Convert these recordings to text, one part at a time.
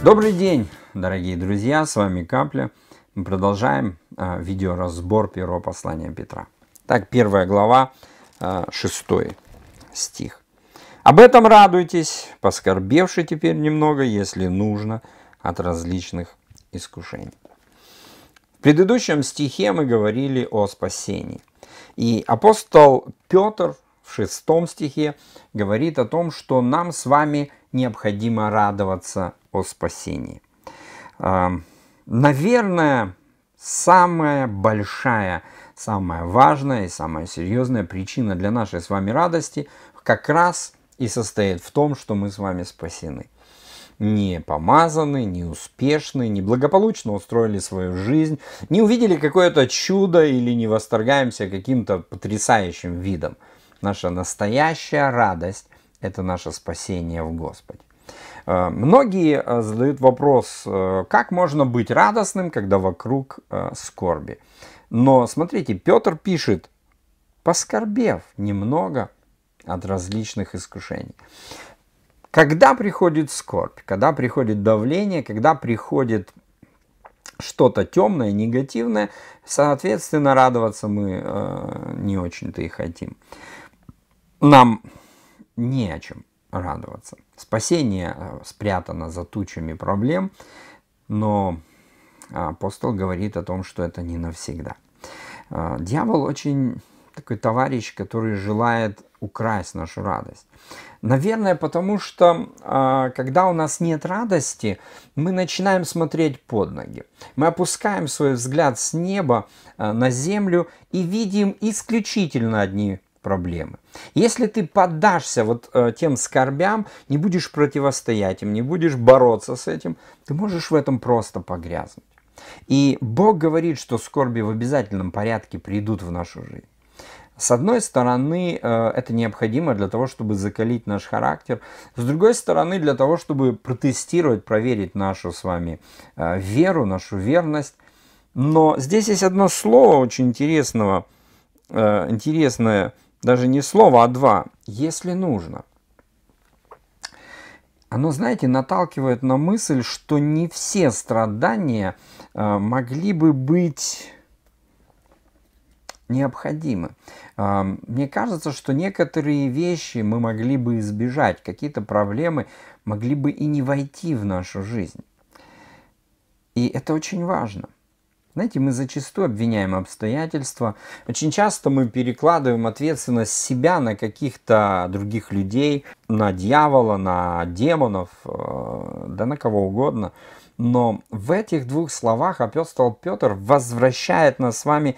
Добрый день, дорогие друзья, с вами Капля. Мы продолжаем э, видеоразбор первого послания Петра. Так, первая глава, э, шестой стих. «Об этом радуйтесь, поскорбевши теперь немного, если нужно, от различных искушений». В предыдущем стихе мы говорили о спасении. И апостол Петр в шестом стихе говорит о том, что нам с вами – необходимо радоваться о спасении. Эм, наверное, самая большая, самая важная и самая серьезная причина для нашей с вами радости как раз и состоит в том, что мы с вами спасены. Не помазаны, не успешны, не благополучно устроили свою жизнь, не увидели какое-то чудо или не восторгаемся каким-то потрясающим видом. Наша настоящая радость это наше спасение в Господе. Э, многие э, задают вопрос, э, как можно быть радостным, когда вокруг скорби. Но смотрите, Петр пишет, поскорбев немного от различных искушений. Когда приходит скорбь, когда приходит давление, когда приходит что-то темное, негативное, соответственно, радоваться мы э, не очень-то и хотим. Нам не о чем радоваться. Спасение э, спрятано за тучами проблем, но а, апостол говорит о том, что это не навсегда. А, дьявол очень такой товарищ, который желает украсть нашу радость. Наверное, потому что а, когда у нас нет радости, мы начинаем смотреть под ноги. Мы опускаем свой взгляд с неба на землю и видим исключительно одни проблемы. Если ты поддашься вот э, тем скорбям, не будешь противостоять им, не будешь бороться с этим, ты можешь в этом просто погрязнуть. И Бог говорит, что скорби в обязательном порядке придут в нашу жизнь. С одной стороны, э, это необходимо для того, чтобы закалить наш характер. С другой стороны, для того, чтобы протестировать, проверить нашу с вами э, веру, нашу верность. Но здесь есть одно слово очень интересного, э, интересное даже не слово, а два. Если нужно. Оно, знаете, наталкивает на мысль, что не все страдания э, могли бы быть необходимы. Э, мне кажется, что некоторые вещи мы могли бы избежать, какие-то проблемы могли бы и не войти в нашу жизнь. И это очень важно. Знаете, мы зачастую обвиняем обстоятельства. Очень часто мы перекладываем ответственность себя на каких-то других людей, на дьявола, на демонов, э, да на кого угодно. Но в этих двух словах апостол Петр возвращает нас с вами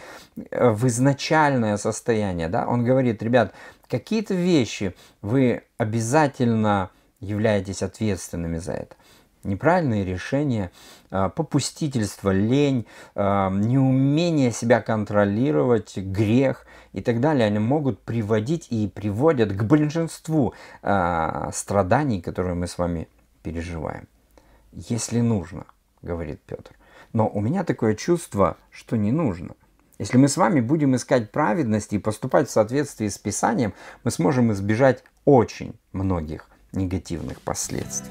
э, в изначальное состояние. Да? Он говорит, ребят, какие-то вещи вы обязательно являетесь ответственными за это неправильные решения, а, попустительство, лень, а, неумение себя контролировать, грех и так далее, они могут приводить и приводят к большинству а, страданий, которые мы с вами переживаем. Если нужно, говорит Петр. Но у меня такое чувство, что не нужно. Если мы с вами будем искать праведности и поступать в соответствии с Писанием, мы сможем избежать очень многих негативных последствий.